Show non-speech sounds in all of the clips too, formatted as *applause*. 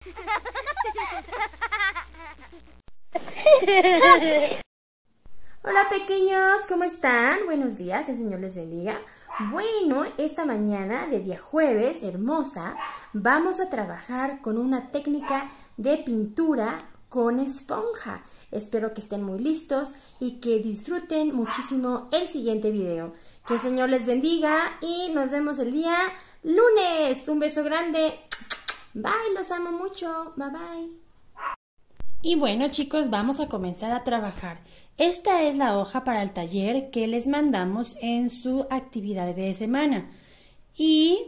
*laughs* Hola pequeños, ¿cómo están? Buenos días, el Señor les bendiga. Bueno, esta mañana de día jueves, hermosa, vamos a trabajar con una técnica de pintura con esponja. Espero que estén muy listos y que disfruten muchísimo el siguiente video. Que el Señor les bendiga y nos vemos el día lunes. Un beso grande. Bye, los amo mucho. Bye bye. Y bueno chicos, vamos a comenzar a trabajar. Esta es la hoja para el taller que les mandamos en su actividad de semana. Y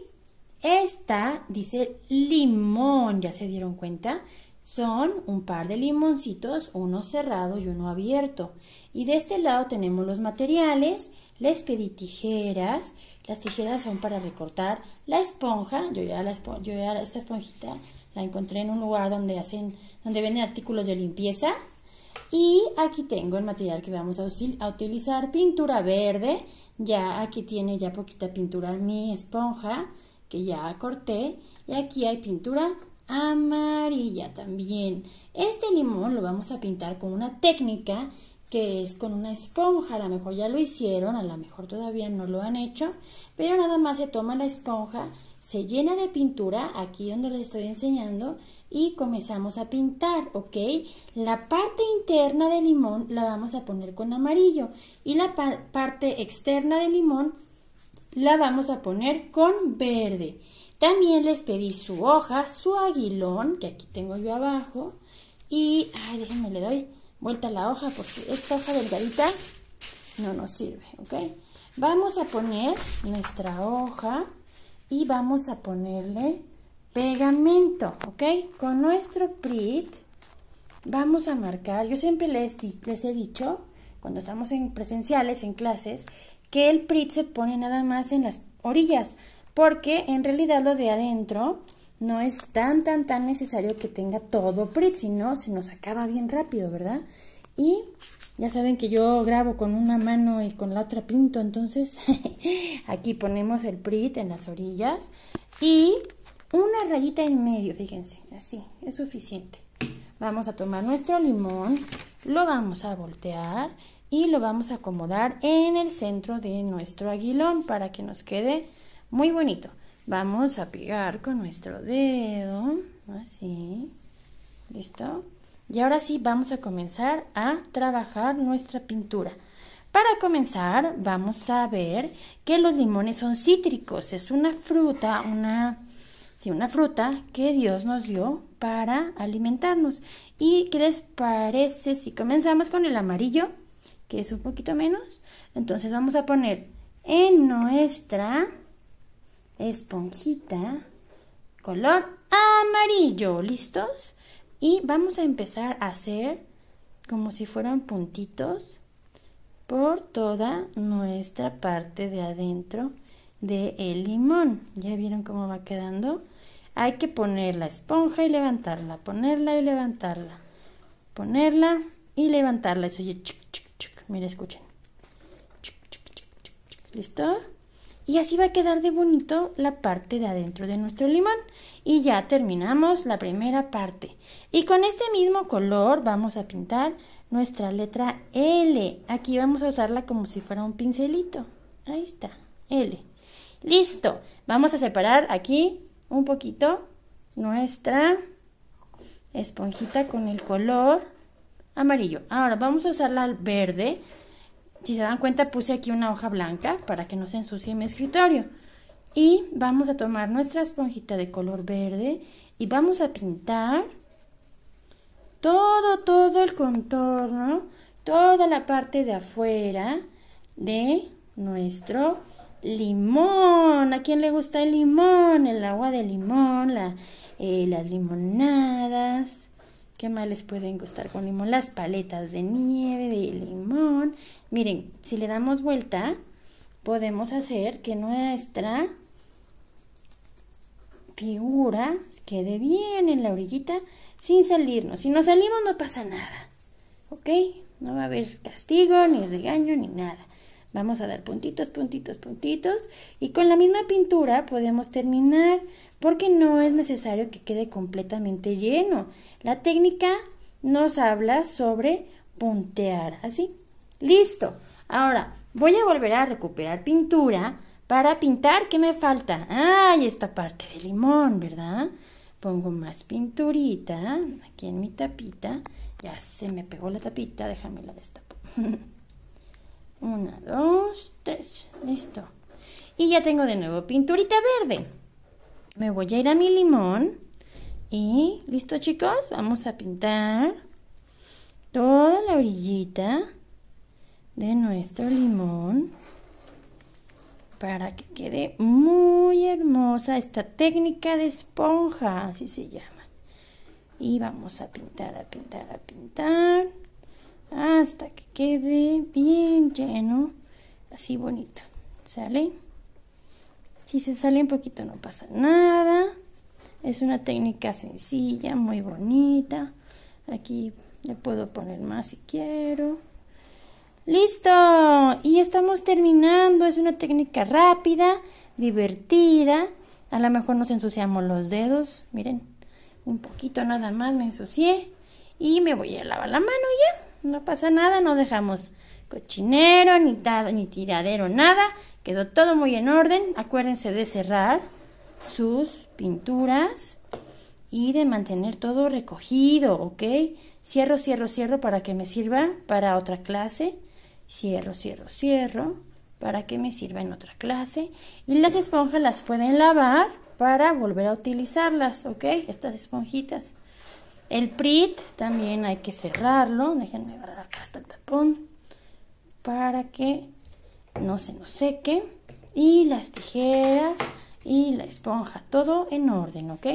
esta dice limón, ¿ya se dieron cuenta? Son un par de limoncitos, uno cerrado y uno abierto. Y de este lado tenemos los materiales, les pedí tijeras, las tijeras son para recortar. La esponja, yo ya, esta esponjita la encontré en un lugar donde hacen, donde venden artículos de limpieza. Y aquí tengo el material que vamos a, utilizar, pintura verde. Ya aquí tiene ya poquita pintura mi esponja que ya corté. Y aquí hay pintura amarilla también. Este limón lo vamos a pintar con una técnica que es con una esponja. A lo mejor ya lo hicieron, a lo mejor todavía no lo han hecho, pero nada más se toma la esponja, se llena de pintura, aquí donde les estoy enseñando, y comenzamos a pintar, ¿ok? La parte interna del limón la vamos a poner con amarillo y la parte externa del limón la vamos a poner con verde. También les pedí su hoja, su aguilón, que aquí tengo yo abajo, y, ay, déjenme le doy, vuelta la hoja porque esta hoja delgadita no nos sirve, ¿ok? Vamos a poner nuestra hoja y vamos a ponerle pegamento, ¿ok? Con nuestro PRIT vamos a marcar, yo siempre les, les he dicho, cuando estamos en presenciales, en clases, que el PRIT se pone nada más en las orillas, porque en realidad lo de adentro no es tan, tan, tan necesario que tenga todo PRIT, sino no, se nos acaba bien rápido, ¿verdad? Y ya saben que yo grabo con una mano y con la otra pinto, entonces *laughs* aquí ponemos el PRIT en las orillas y una rayita en medio, fíjense, así, es suficiente. Vamos a tomar nuestro limón, lo vamos a voltear y lo vamos a acomodar en el centro de nuestro aguilón para que nos quede muy bonito. Vamos a pegar con nuestro dedo, así, ¿listo? Y ahora sí vamos a comenzar a trabajar nuestra pintura. Para comenzar vamos a ver que los limones son cítricos, es una fruta, una, sí, una fruta que Dios nos dio para alimentarnos. ¿Y qué les parece si comenzamos con el amarillo, que es un poquito menos? Entonces vamos a poner en nuestra esponjita color amarillo. ¿Listos? Y vamos a empezar a hacer como si fueran puntitos por toda nuestra parte de adentro del el limón. ¿Ya vieron cómo va quedando? Hay que poner la esponja y levantarla, ponerla y levantarla, ponerla y levantarla. Eso oye, chic, chic, mira, escuchen. ¿Listo? Y así va a quedar de bonito la parte de adentro de nuestro limón. Y ya terminamos la primera parte. Y con este mismo color vamos a pintar nuestra letra L. Aquí vamos a usarla como si fuera un pincelito. Ahí está, L. Listo. Vamos a separar aquí un poquito nuestra esponjita con el color amarillo. Ahora vamos a usarla verde si se dan cuenta puse aquí una hoja blanca para que no se ensucie mi escritorio. Y vamos a tomar nuestra esponjita de color verde y vamos a pintar todo, todo el contorno, toda la parte de afuera de nuestro limón. ¿A quién le gusta el limón? El agua de limón, eh, las limonadas, ¿Qué más les pueden gustar con limón? Las paletas de nieve, de limón. Miren, si le damos vuelta, podemos hacer que nuestra figura quede bien en la orillita sin salirnos. Si nos salimos no pasa nada, ¿ok? No va a haber castigo, ni regaño, ni nada. Vamos a dar puntitos, puntitos, puntitos y con la misma pintura podemos terminar porque no es necesario que quede completamente lleno. La técnica nos habla sobre puntear así. Listo. Ahora voy a volver a recuperar pintura. Para pintar, ¿qué me falta? ¡Ay! esta parte de limón, ¿verdad? Pongo más pinturita aquí en mi tapita. Ya se me pegó la tapita, déjame la destapo. *laughs* Una, dos, tres. Listo. Y ya tengo de nuevo pinturita verde me voy a ir a mi limón. Y listo chicos, vamos a pintar toda la orillita de nuestro limón para que quede muy hermosa esta técnica de esponja, así se llama. Y vamos a pintar, a pintar, a pintar hasta que quede bien lleno, así bonito, ¿sale? Si se sale un poquito no pasa nada. Es una técnica sencilla, muy bonita. Aquí le puedo poner más si quiero. ¡Listo! Y estamos terminando. Es una técnica rápida, divertida. A lo mejor nos ensuciamos los dedos. Miren, un poquito nada más me ensucié. Y me voy a lavar la mano ya. No pasa nada, no dejamos cochinero, ni, ni tiradero, nada. Quedó todo muy en orden. Acuérdense de cerrar sus pinturas y de mantener todo recogido, ¿ok? Cierro, cierro, cierro para que me sirva para otra clase. Cierro, cierro, cierro para que me sirva en otra clase. Y las esponjas las pueden lavar para volver a utilizarlas, ¿ok? Estas esponjitas. El PRIT también hay que cerrarlo. Déjenme agarrar acá hasta el tapón para que no se nos seque. Y las tijeras y la esponja, todo en orden, ¿ok?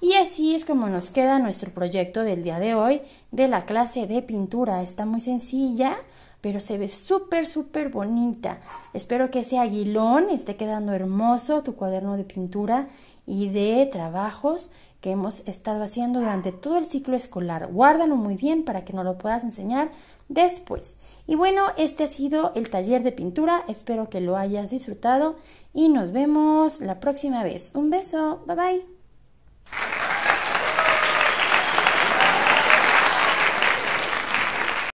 Y así es como nos queda nuestro proyecto del día de hoy de la clase de pintura. Está muy sencilla, pero se ve súper, súper bonita. Espero que ese aguilón esté quedando hermoso, tu cuaderno de pintura y de trabajos que hemos estado haciendo durante todo el ciclo escolar. Guárdalo muy bien para que nos lo puedas enseñar después. Y bueno, este ha sido el taller de pintura. Espero que lo hayas disfrutado y nos vemos la próxima vez. Un beso, bye bye.